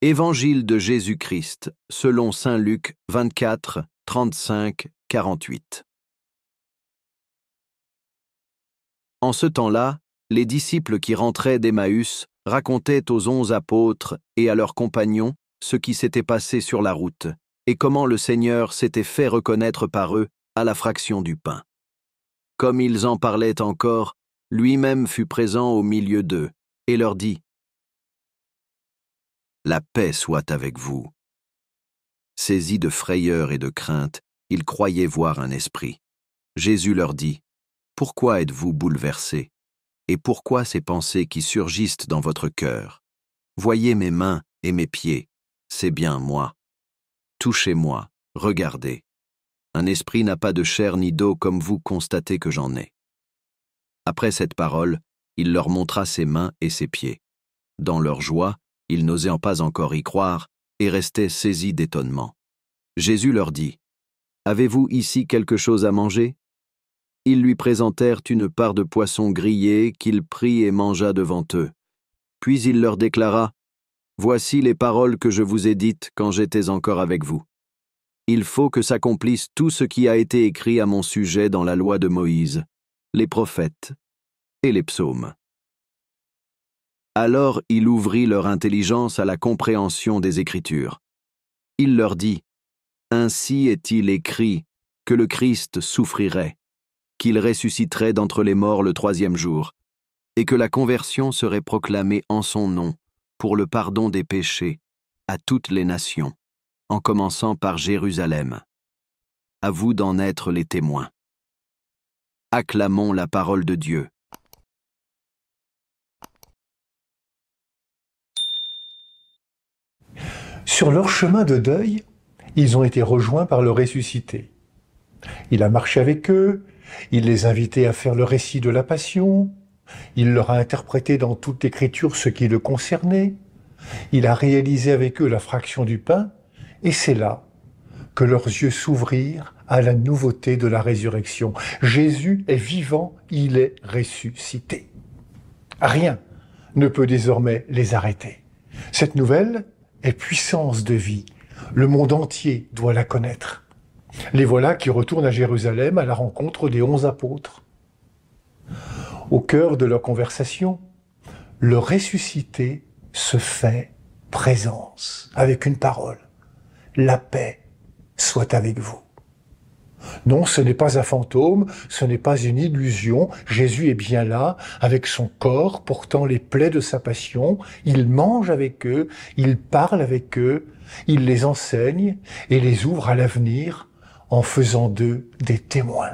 Évangile de Jésus-Christ, selon Saint Luc 24, 35, 48. En ce temps-là, les disciples qui rentraient d'Emmaüs racontaient aux onze apôtres et à leurs compagnons ce qui s'était passé sur la route, et comment le Seigneur s'était fait reconnaître par eux à la fraction du pain. Comme ils en parlaient encore, lui-même fut présent au milieu d'eux, et leur dit, la paix soit avec vous. Saisis de frayeur et de crainte, ils croyaient voir un esprit. Jésus leur dit, Pourquoi êtes-vous bouleversés Et pourquoi ces pensées qui surgissent dans votre cœur Voyez mes mains et mes pieds, c'est bien moi. Touchez-moi, regardez. Un esprit n'a pas de chair ni d'eau comme vous constatez que j'en ai. Après cette parole, il leur montra ses mains et ses pieds. Dans leur joie, ils n'osaient pas encore y croire et restaient saisis d'étonnement. Jésus leur dit, Avez-vous ici quelque chose à manger Ils lui présentèrent une part de poisson grillé qu'il prit et mangea devant eux. Puis il leur déclara, Voici les paroles que je vous ai dites quand j'étais encore avec vous. Il faut que s'accomplisse tout ce qui a été écrit à mon sujet dans la loi de Moïse, les prophètes et les psaumes. Alors il ouvrit leur intelligence à la compréhension des Écritures. Il leur dit, Ainsi est-il écrit que le Christ souffrirait, qu'il ressusciterait d'entre les morts le troisième jour, et que la conversion serait proclamée en son nom, pour le pardon des péchés, à toutes les nations, en commençant par Jérusalem. À vous d'en être les témoins. Acclamons la parole de Dieu. Sur leur chemin de deuil, ils ont été rejoints par le ressuscité. Il a marché avec eux, il les invitait à faire le récit de la passion, il leur a interprété dans toute l'écriture ce qui le concernait, il a réalisé avec eux la fraction du pain, et c'est là que leurs yeux s'ouvrirent à la nouveauté de la résurrection. Jésus est vivant, il est ressuscité. Rien ne peut désormais les arrêter. Cette nouvelle, est puissance de vie. Le monde entier doit la connaître. Les voilà qui retournent à Jérusalem à la rencontre des onze apôtres. Au cœur de leur conversation, le ressuscité se fait présence avec une parole. La paix soit avec vous. Non, ce n'est pas un fantôme, ce n'est pas une illusion, Jésus est bien là, avec son corps, portant les plaies de sa passion, il mange avec eux, il parle avec eux, il les enseigne et les ouvre à l'avenir en faisant d'eux des témoins.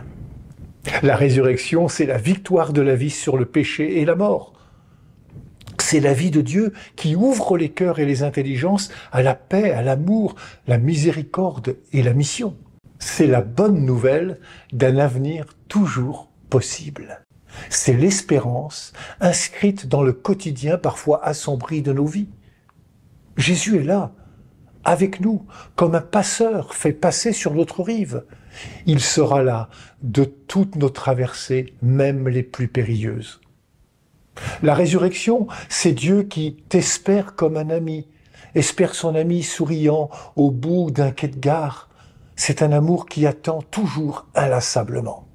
La résurrection, c'est la victoire de la vie sur le péché et la mort. C'est la vie de Dieu qui ouvre les cœurs et les intelligences à la paix, à l'amour, la miséricorde et la mission c'est la bonne nouvelle d'un avenir toujours possible. C'est l'espérance inscrite dans le quotidien parfois assombri de nos vies. Jésus est là, avec nous, comme un passeur fait passer sur notre rive. Il sera là de toutes nos traversées, même les plus périlleuses. La résurrection, c'est Dieu qui t'espère comme un ami, espère son ami souriant au bout d'un quai de gare, c'est un amour qui attend toujours inlassablement.